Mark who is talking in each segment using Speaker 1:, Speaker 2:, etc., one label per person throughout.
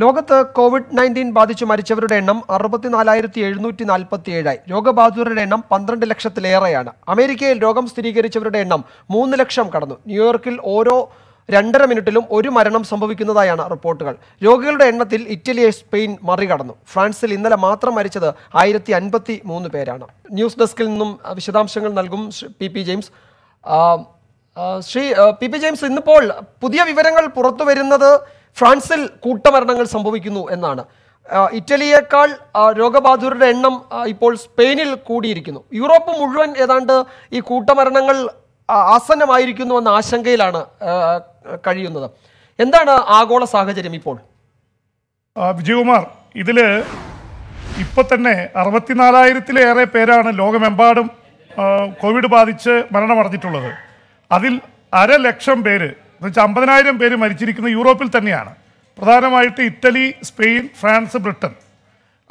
Speaker 1: ലോകത്ത് Covid nineteen ബാധിച്ച് മരിച്ചവരുടെ എണ്ണം നാലായിരത്തി എഴുന്നൂറ്റി നാൽപ്പത്തി ഏഴായി രോഗബാധിതരുടെ എണ്ണം പന്ത്രണ്ട് ലക്ഷത്തിലേറെയാണ് അമേരിക്കയിൽ രോഗം സ്ഥിരീകരിച്ചവരുടെ എണ്ണം മൂന്ന് ലക്ഷം കടന്നു ന്യൂയോർക്കിൽ ഓരോ രണ്ടര മിനിറ്റിലും ഒരു മരണം സംഭവിക്കുന്നതായാണ് റിപ്പോർട്ടുകൾ രോഗികളുടെ എണ്ണത്തിൽ ഇറ്റലിയെ സ്പെയിൻ മറികടന്നു ഫ്രാൻസിൽ ഇന്നലെ മാത്രം മരിച്ചത് ആയിരത്തി അൻപത്തി മൂന്ന് പേരാണ് ന്യൂസ് ഡെസ്കിൽ നിന്നും വിശദാംശങ്ങൾ നൽകും P P James Shri P P James ഇന്നിപ്പോൾ പുതിയ വിവരങ്ങൾ പുറത്തു വരുന്നത് ഫ്രാൻസിൽ കൂട്ടമരണങ്ങൾ സംഭവിക്കുന്നു എന്നാണ് ഇറ്റലിയേക്കാൾ രോഗബാധിതരുടെ എണ്ണം ഇപ്പോൾ സ്പെയിനിൽ കൂടിയിരിക്കുന്നു യൂറോപ്പ് മുഴുവൻ ഏതാണ്ട് ഈ കൂട്ടമരണങ്ങൾ ആസന്നമായിരിക്കുന്നു എന്ന ആശങ്കയിലാണ് കഴിയുന്നത് എന്താണ് ആഗോള സാഹചര്യം ഇപ്പോൾ
Speaker 2: വിജയകുമാർ ഇതിൽ ഇപ്പം തന്നെ അറുപത്തിനാലായിരത്തിലേറെ പേരാണ് ലോകമെമ്പാടും കോവിഡ് ബാധിച്ച് മരണമടഞ്ഞിട്ടുള്ളത് അതിൽ ലക്ഷം പേര് എന്നുവെച്ചാൽ അമ്പതിനായിരം പേര് മരിച്ചിരിക്കുന്ന യൂറോപ്പിൽ തന്നെയാണ് പ്രധാനമായിട്ട് ഇറ്റലി സ്പെയിൻ ഫ്രാൻസ് ബ്രിട്ടൻ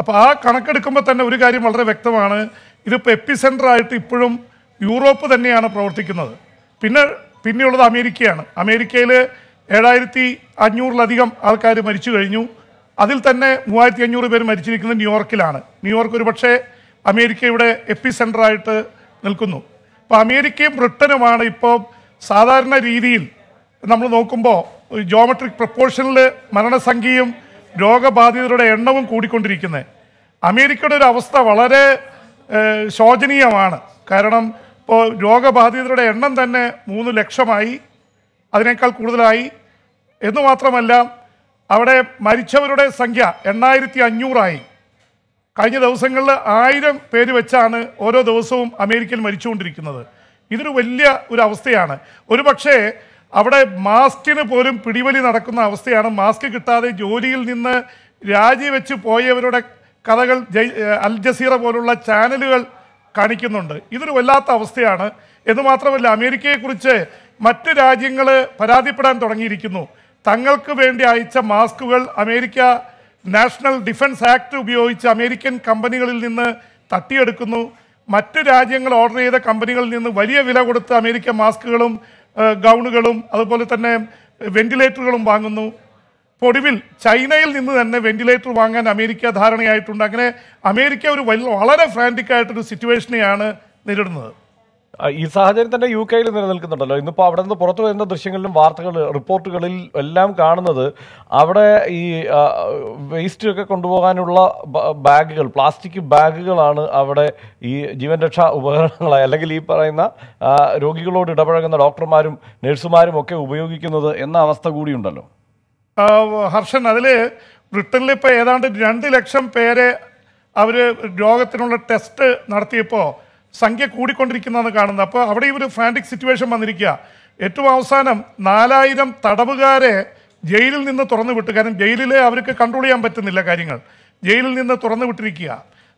Speaker 2: അപ്പോൾ ആ കണക്കെടുക്കുമ്പോൾ തന്നെ ഒരു കാര്യം വളരെ വ്യക്തമാണ് ഇതിപ്പോൾ എപ്പി സെൻ്ററായിട്ട് ഇപ്പോഴും യൂറോപ്പ് തന്നെയാണ് പ്രവർത്തിക്കുന്നത് പിന്നെ പിന്നെയുള്ളത് അമേരിക്കയാണ് അമേരിക്കയിൽ ഏഴായിരത്തി അഞ്ഞൂറിലധികം ആൾക്കാർ മരിച്ചു കഴിഞ്ഞു അതിൽ തന്നെ മൂവായിരത്തി അഞ്ഞൂറ് പേര് മരിച്ചിരിക്കുന്നത് ന്യൂയോർക്കിലാണ് ന്യൂയോർക്ക് ഒരുപക്ഷെ അമേരിക്കയുടെ എപ്പി സെൻ്ററായിട്ട് നിൽക്കുന്നു അപ്പോൾ അമേരിക്കയും ബ്രിട്ടനുമാണ് ഇപ്പോൾ സാധാരണ രീതിയിൽ നമ്മൾ നോക്കുമ്പോൾ ജോമെട്രിക് പ്രപ്പോർഷനിൽ മരണസംഖ്യയും രോഗബാധിതരുടെ എണ്ണവും കൂടിക്കൊണ്ടിരിക്കുന്നത് അമേരിക്കയുടെ ഒരു അവസ്ഥ വളരെ ശോചനീയമാണ് കാരണം ഇപ്പോൾ രോഗബാധിതരുടെ എണ്ണം തന്നെ മൂന്ന് ലക്ഷമായി അതിനേക്കാൾ കൂടുതലായി എന്ന് മാത്രമല്ല അവിടെ മരിച്ചവരുടെ സംഖ്യ എണ്ണായിരത്തി അഞ്ഞൂറായി കഴിഞ്ഞ ദിവസങ്ങളിൽ ആയിരം പേര് വെച്ചാണ് ഓരോ ദിവസവും അമേരിക്കയിൽ മരിച്ചുകൊണ്ടിരിക്കുന്നത് ഇതൊരു വലിയ ഒരു അവസ്ഥയാണ് ഒരു പക്ഷേ അവിടെ മാസ്കിന് പോലും പിടിവലി നടക്കുന്ന അവസ്ഥയാണ് മാസ്ക് കിട്ടാതെ ജോലിയിൽ നിന്ന് രാജിവെച്ച് പോയവരുടെ കഥകൾ അൽ ജസീറ പോലുള്ള ചാനലുകൾ കാണിക്കുന്നുണ്ട് ഇതൊരു വല്ലാത്ത അവസ്ഥയാണ് എന്ന് മാത്രമല്ല അമേരിക്കയെക്കുറിച്ച് മറ്റ് രാജ്യങ്ങൾ പരാതിപ്പെടാൻ തുടങ്ങിയിരിക്കുന്നു തങ്ങൾക്ക് വേണ്ടി അയച്ച മാസ്കുകൾ അമേരിക്ക നാഷണൽ ഡിഫൻസ് ആക്ട് ഉപയോഗിച്ച് അമേരിക്കൻ കമ്പനികളിൽ നിന്ന് തട്ടിയെടുക്കുന്നു മറ്റ് രാജ്യങ്ങൾ ഓർഡർ ചെയ്ത കമ്പനികളിൽ നിന്ന് വലിയ വില കൊടുത്ത് അമേരിക്ക മാസ്കുകളും ഗൗണുകളും അതുപോലെ തന്നെ വെന്റിലേറ്ററുകളും വാങ്ങുന്നു ഒടുവിൽ ചൈനയിൽ നിന്ന് തന്നെ വെന്റിലേറ്റർ വാങ്ങാൻ അമേരിക്ക ധാരണയായിട്ടുണ്ട് അങ്ങനെ അമേരിക്ക ഒരു വളരെ ഫ്രാൻറ്റിക്കായിട്ടൊരു
Speaker 3: സിറ്റുവേഷനെയാണ് നേരിടുന്നത് ഈ സാഹചര്യം തന്നെ യു കെയിൽ നിലനിൽക്കുന്നുണ്ടല്ലോ ഇന്നിപ്പോൾ അവിടെ നിന്ന് പുറത്തു വരുന്ന ദൃശ്യങ്ങളിലും വാർത്തകൾ റിപ്പോർട്ടുകളിൽ എല്ലാം കാണുന്നത് അവിടെ ഈ വേസ്റ്റൊക്കെ കൊണ്ടുപോകാനുള്ള ബാഗുകൾ പ്ലാസ്റ്റിക് ബാഗുകളാണ് അവിടെ ഈ ജീവൻ രക്ഷാ ഉപകരണങ്ങളായി അല്ലെങ്കിൽ ഈ പറയുന്ന രോഗികളോട് ഇടപഴകുന്ന ഡോക്ടർമാരും നഴ്സുമാരും ഒക്കെ ഉപയോഗിക്കുന്നത് എന്ന അവസ്ഥ കൂടിയുണ്ടല്ലോ
Speaker 2: ഹർഷൻ അതിൽ ബ്രിട്ടനിൽ ഇപ്പോൾ ഏതാണ്ട് രണ്ട് ലക്ഷം പേരെ അവർ രോഗത്തിനുള്ള ടെസ്റ്റ് നടത്തിയപ്പോൾ സംഖ്യ കൂടിക്കൊണ്ടിരിക്കുന്നതെന്ന് കാണുന്നത് അപ്പോൾ അവിടെ ഒരു ഫാൻറ്റിക് സിറ്റുവേഷൻ വന്നിരിക്കുക ഏറ്റവും അവസാനം നാലായിരം തടവുകാരെ ജയിലിൽ നിന്ന് തുറന്നു വിട്ടു കാരണം ജയിലിൽ അവർക്ക് കൺട്രോൾ ചെയ്യാൻ പറ്റുന്നില്ല കാര്യങ്ങൾ ജയിലിൽ നിന്ന് തുറന്നു വിട്ടിരിക്കുക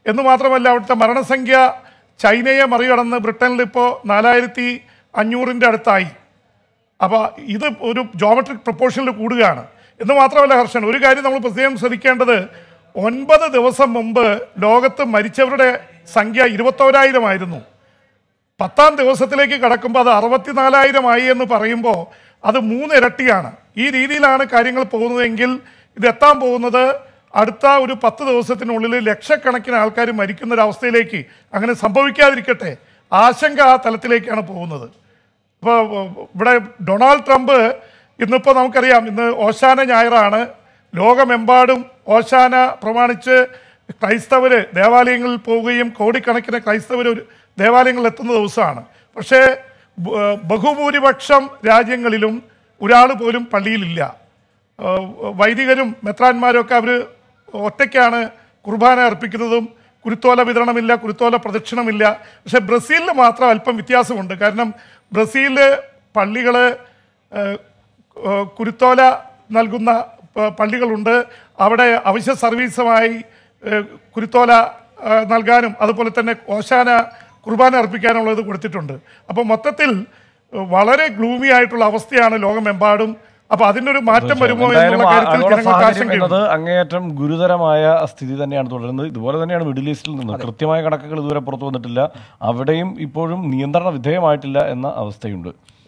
Speaker 2: എന്ന് മാത്രമല്ല അവിടുത്തെ മരണസംഖ്യ ചൈനയെ മറികടന്ന് ബ്രിട്ടനിൽ ഇപ്പോൾ നാലായിരത്തി അഞ്ഞൂറിൻ്റെ അടുത്തായി അപ്പോൾ ഇത് ഒരു ജോമെട്രിക് പ്രപ്പോർഷനിൽ കൂടുകയാണ് എന്ന് മാത്രമല്ല ഹർഷൻ ഒരു കാര്യം നമ്മൾ പ്രത്യേകം ശ്രദ്ധിക്കേണ്ടത് ഒൻപത് ദിവസം മുമ്പ് ലോകത്ത് മരിച്ചവരുടെ സംഖ്യ ഇരുപത്തോരായിരമായിരുന്നു പത്താം ദിവസത്തിലേക്ക് കടക്കുമ്പോൾ അത് ആയി എന്ന് പറയുമ്പോൾ അത് മൂന്നിരട്ടിയാണ് ഈ രീതിയിലാണ് കാര്യങ്ങൾ പോകുന്നതെങ്കിൽ ഇതെത്താൻ പോകുന്നത് അടുത്ത ഒരു പത്ത് ദിവസത്തിനുള്ളിൽ ലക്ഷക്കണക്കിന് ആൾക്കാർ മരിക്കുന്ന ഒരു അവസ്ഥയിലേക്ക് അങ്ങനെ സംഭവിക്കാതിരിക്കട്ടെ ആശങ്ക ആ തലത്തിലേക്കാണ് പോകുന്നത് ഇപ്പോൾ ഇവിടെ ഡൊണാൾഡ് ട്രംപ് ഇന്നിപ്പോൾ നമുക്കറിയാം ഇന്ന് ഓശാന ഞായറാണ് ലോകമെമ്പാടും ഓശാന പ്രമാണിച്ച് ക്രൈസ്തവർ ദേവാലയങ്ങളിൽ പോവുകയും കോടിക്കണക്കിന് ക്രൈസ്തവർ ദേവാലയങ്ങളിൽ എത്തുന്ന ദിവസമാണ് പക്ഷേ ബഹുഭൂരിപക്ഷം രാജ്യങ്ങളിലും ഒരാൾ പോലും പള്ളിയിലില്ല വൈദികരും മെത്രാന്മാരൊക്കെ അവർ ഒറ്റയ്ക്കാണ് കുർബാന അർപ്പിക്കുന്നതും കുരുത്തോല വിതരണമില്ല കുരുത്തോല പ്രദക്ഷിണമില്ല പക്ഷെ ബ്രസീലിന് മാത്രം അല്പം വ്യത്യാസമുണ്ട് കാരണം ബ്രസീലിൽ പള്ളികൾ കുരുത്തോല നൽകുന്ന പള്ളികളുണ്ട് അവിടെ അവശ്യ സർവീസുമായി കുരുത്തോല നൽകാനും അതുപോലെ തന്നെ ഓശാന കുർബാന അർപ്പിക്കാനുള്ളത് കൊടുത്തിട്ടുണ്ട് അപ്പോൾ മൊത്തത്തിൽ വളരെ ഗ്ലൂമി ആയിട്ടുള്ള അവസ്ഥയാണ് ലോകമെമ്പാടും അപ്പൊ അതിനൊരു മാറ്റം വരുമോ എന്നുള്ളത്
Speaker 3: അങ്ങേയറ്റം ഗുരുതരമായ സ്ഥിതി തന്നെയാണ് തുടരുന്നത് ഇതുപോലെ തന്നെയാണ് മിഡിൽ ഈസ്റ്റിൽ നിന്ന് കൃത്യമായ കണക്കുകൾ ഇതുവരെ പുറത്തു വന്നിട്ടില്ല അവിടെയും ഇപ്പോഴും നിയന്ത്രണ വിധേയമായിട്ടില്ല എന്ന അവസ്ഥയുണ്ട്